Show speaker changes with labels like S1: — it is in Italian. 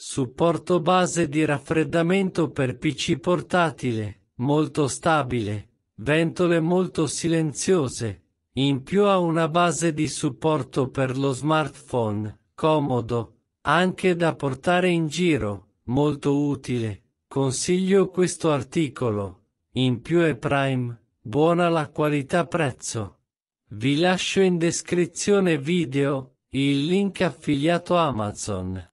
S1: Supporto base di raffreddamento per PC portatile, molto stabile, ventole molto silenziose. In più ha una base di supporto per lo smartphone, comodo, anche da portare in giro, molto utile. Consiglio questo articolo. In più è Prime, buona la qualità prezzo. Vi lascio in descrizione video il link affiliato Amazon.